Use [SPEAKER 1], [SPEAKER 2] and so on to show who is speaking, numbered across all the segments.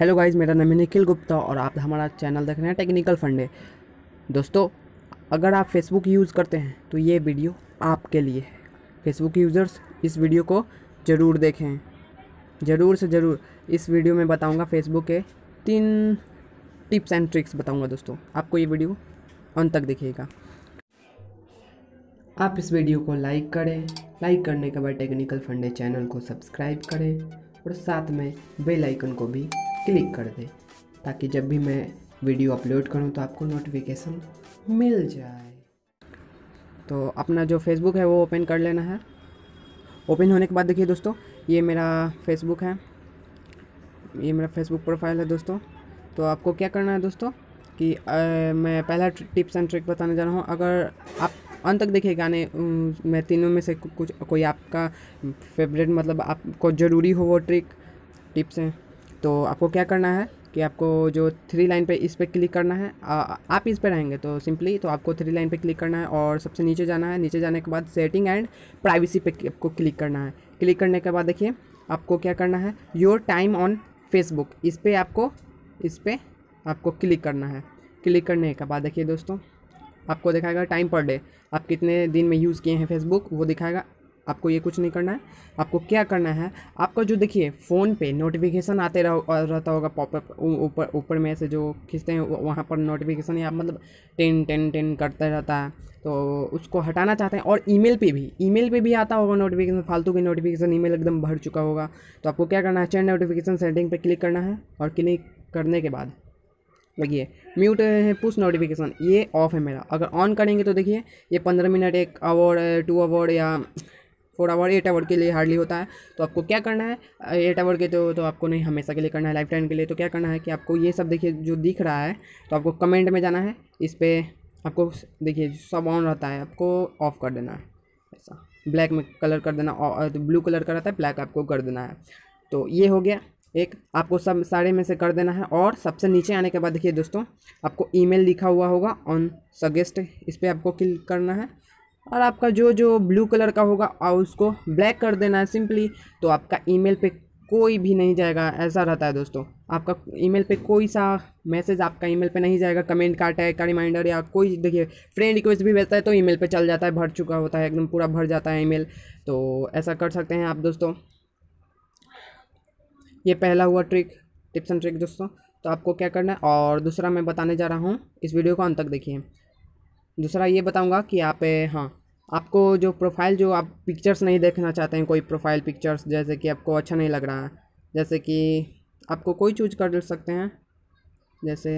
[SPEAKER 1] hello guys मेरा नाम है निखिल गुप्ता और आप हमारा चैनल देख रहे हैं टेक्निकल फंडे दोस्तों अगर आप फेसबुक यूज़ करते हैं तो ये वीडियो आपके लिए है फेसबुक यूज़र्स इस वीडियो को ज़रूर देखें ज़रूर से ज़रूर इस वीडियो में बताऊँगा फेसबुक के तीन टिप्स एंड ट्रिक्स बताऊँगा दोस्तों आपको ये वीडियो अंत तक देखिएगा आप इस वीडियो को लाइक करें लाइक करने के बाद टेक्निकल फंडे चैनल को सब्सक्राइब करें और साथ में बेल आइकन को भी क्लिक कर दें ताकि जब भी मैं वीडियो अपलोड करूं तो आपको नोटिफिकेशन मिल जाए तो अपना जो फेसबुक है वो ओपन कर लेना है ओपन होने के बाद देखिए दोस्तों ये मेरा फेसबुक है ये मेरा फेसबुक प्रोफाइल है दोस्तों तो आपको क्या करना है दोस्तों कि आ, मैं पहला टिप्स एंड ट्रिक बताने जा रहा हूँ अगर आप अंत तक देखिए गाने मैं तीनों में से कुछ कोई आपका फेवरेट मतलब आपको ज़रूरी हो वो ट्रिक टिप्स हैं तो आपको क्या करना है कि आपको जो थ्री लाइन पे इस पर क्लिक करना है आ, आप इस पर रहेंगे तो सिंपली तो आपको थ्री लाइन पे क्लिक करना है और सबसे नीचे जाना है नीचे जाने के बाद सेटिंग एंड प्राइवेसी पे आपको क्लिक करना है क्लिक करने के बाद देखिए आपको क्या करना है योर टाइम ऑन फेसबुक इस पर आपको इस पर आपको क्लिक करना है क्लिक करने के बाद देखिए दोस्तों आपको दिखाएगा टाइम पर डे आप कितने दिन में यूज़ किए हैं फेसबुक वो दिखाएगा आपको ये कुछ नहीं करना है आपको क्या करना है आपका जो देखिए फ़ोन पे नोटिफिकेशन आते रह, रहता होगा पॉपअप ऊपर ऊपर में से जो खींचते हैं वहाँ पर नोटिफिकेशन या मतलब टेन टेन टेन करता रहता है तो उसको हटाना चाहते हैं और ईमेल पे भी ईमेल पे भी आता होगा नोटिफिकेशन फालतू की नोटिफिकेशन ईमेल एकदम भर चुका होगा तो आपको क्या करना है चैन नोटिफिकेशन सेटिंग पर क्लिक करना है और क्लिक करने के बाद देखिए म्यूट है पुश नोटिफिकेशन ये ऑफ है मेरा अगर ऑन करेंगे तो देखिए ये पंद्रह मिनट एक अवार्ड टू अवार्ड या फोर आवर एट आवर के लिए हार्डली होता है तो आपको क्या करना है एट आवर के तो तो आपको नहीं हमेशा के लिए करना है लाइफ टाइम के लिए तो क्या करना है कि आपको ये सब देखिए जो दिख रहा है तो आपको कमेंट में जाना है इस पर आपको देखिए सब ऑन रहता है आपको ऑफ़ कर देना है ऐसा ब्लैक में कलर कर देना तो ब्लू कलर का रहता है ब्लैक आपको कर देना है तो ये हो गया एक आपको सब सारे में से कर देना है और सबसे नीचे आने के बाद देखिए दोस्तों आपको ईमेल लिखा हुआ होगा ऑन सजेस्ट इस पर आपको क्लिक करना है और आपका जो जो ब्लू कलर का होगा और उसको ब्लैक कर देना है सिंपली तो आपका ईमेल पे कोई भी नहीं जाएगा ऐसा रहता है दोस्तों आपका ईमेल पे कोई सा मैसेज आपका ईमेल पे नहीं जाएगा कमेंट का टैग का रिमाइंडर या कोई देखिए फ्रेंड रिक्वेस्ट भी भेजता है तो ईमेल पे चल जाता है भर चुका होता है एकदम पूरा भर जाता है ईमेल तो ऐसा कर सकते हैं आप दोस्तों ये पहला हुआ ट्रिक टिप्स एंड ट्रिक दोस्तों तो आपको क्या करना है और दूसरा मैं बताने जा रहा हूँ इस वीडियो को अंत तक देखिए दूसरा ये बताऊँगा कि आप हाँ आपको जो प्रोफाइल जो आप पिक्चर्स नहीं देखना चाहते हैं कोई प्रोफाइल पिक्चर्स जैसे कि आपको अच्छा नहीं लग रहा है जैसे कि आपको कोई चूज कर सकते हैं जैसे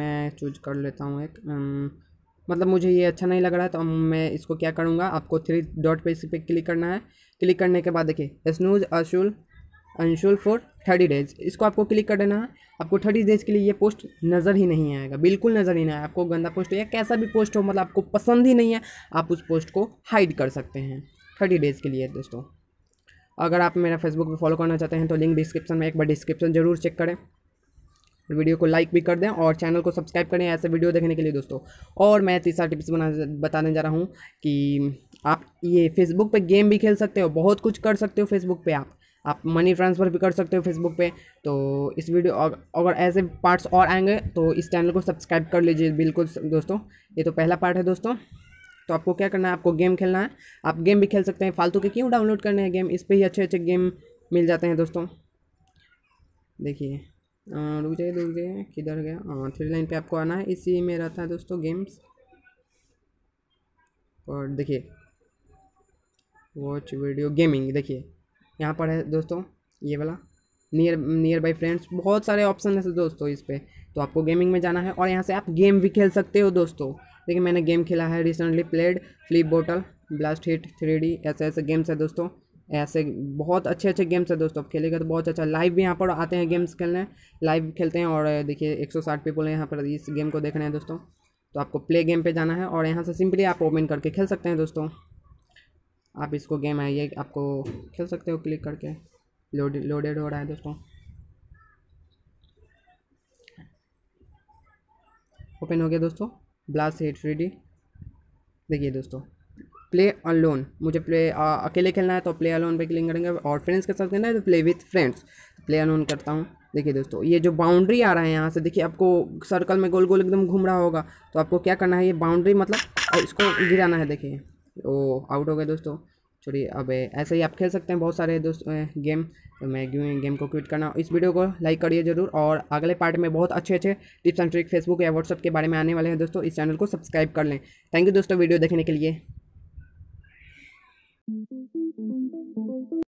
[SPEAKER 1] मैं चूज कर लेता हूँ एक मतलब मुझे ये अच्छा नहीं लग रहा है तो मैं इसको क्या करूँगा आपको थ्री डॉट पे इस पर क्लिक करना है क्लिक करने के बाद देखिए स्नूज अशुल अनशोल फॉर थर्टी डेज इसको आपको क्लिक कर देना है आपको थर्टी डेज के लिए ये पोस्ट नज़र ही नहीं आएगा बिल्कुल नज़र ही नहीं आएगा आपको गंदा पोस्ट हो या कैसा भी पोस्ट हो मतलब आपको पसंद ही नहीं है आप उस पोस्ट को हाइड कर सकते हैं थर्टी डेज़ के लिए दोस्तों अगर आप मेरा फेसबुक पर फॉलो करना चाहते हैं तो लिंक डिस्क्रिप्शन में एक बार डिस्क्रिप्शन जरूर चेक करें वीडियो को लाइक भी कर दें और चैनल को सब्सक्राइब करें ऐसे वीडियो देखने के लिए दोस्तों और मैं तीसरा टिप्स बना बताने जा रहा हूँ कि आप ये फेसबुक पे गेम भी खेल सकते हो बहुत कुछ कर सकते हो फेसबुक पे आप आप मनी ट्रांसफ़र भी कर सकते हो फेसबुक पे तो इस वीडियो अगर ऐसे पार्ट्स और आएंगे तो इस चैनल को सब्सक्राइब कर लीजिए बिल्कुल दोस्तों ये तो पहला पार्ट है दोस्तों तो आपको क्या करना है आपको गेम खेलना है आप गेम भी खेल सकते हैं फालतू के क्यों डाउनलोड करने हैं गेम इस पर ही अच्छे अच्छे गेम मिल जाते हैं दोस्तों देखिए रुक जाइए रुक जाइए किधर गया थ्री लाइन पे आपको आना है इसी में रहता है दोस्तों गेम्स और देखिए वॉच वीडियो गेमिंग देखिए यहाँ पर है दोस्तों ये वाला नियर नियर बाई फ्रेंड्स बहुत सारे ऑप्शन है दोस्तों इस पर तो आपको गेमिंग में जाना है और यहाँ से आप गेम भी खेल सकते हो दोस्तों देखिए मैंने गेम खेला है recently played flip bottle blast hit three D ऐसे ऐसे गेम्स है दोस्तों ऐसे बहुत अच्छे अच्छे गेम्स है दोस्तों आप खेलेगा तो बहुत अच्छा लाइव भी यहाँ पर आते हैं गेम्स खेलने लाइव खेलते हैं और देखिए 160 पीपल यहाँ पर इस गेम को देख रहे हैं दोस्तों तो आपको प्ले गेम पे जाना है और यहाँ से सिंपली आप ओपन करके खेल सकते हैं दोस्तों आप इसको गेम है ये आपको खेल सकते हो क्लिक करके लोड लोडेड हो रहा है दोस्तों ओपन हो गया दोस्तों ब्लास्ट हेड थ्री देखिए दोस्तों प्ले अलोन मुझे प्ले आ, अकेले खेलना है तो प्ले अलोन पे क्लिक करेंगे और फ्रेंड्स के साथ खेलना है तो play with friends play alone करता हूँ देखिए दोस्तों ये जो बाउंड्री आ रहा है यहाँ से देखिए आपको सर्कल में गोल गोल एकदम घूम रहा होगा तो आपको क्या करना है ये बाउंड्री मतलब इसको गिराना है देखिए वो आउट हो गए दोस्तों छोड़िए अब ऐसे ही आप खेल सकते हैं बहुत सारे दोस्त गेम तो मैं गेम को क्विट करना इस वीडियो को लाइक करिए जरूर और अगले पार्ट में बहुत अच्छे अच्छे टिप्स एंड ट्रिक फेसबुक या व्हाट्सअप के बारे में आने वाले हैं दोस्तों इस चैनल को सब्सक्राइब कर लें थैंक यू दोस्तों वीडियो देखने के लिए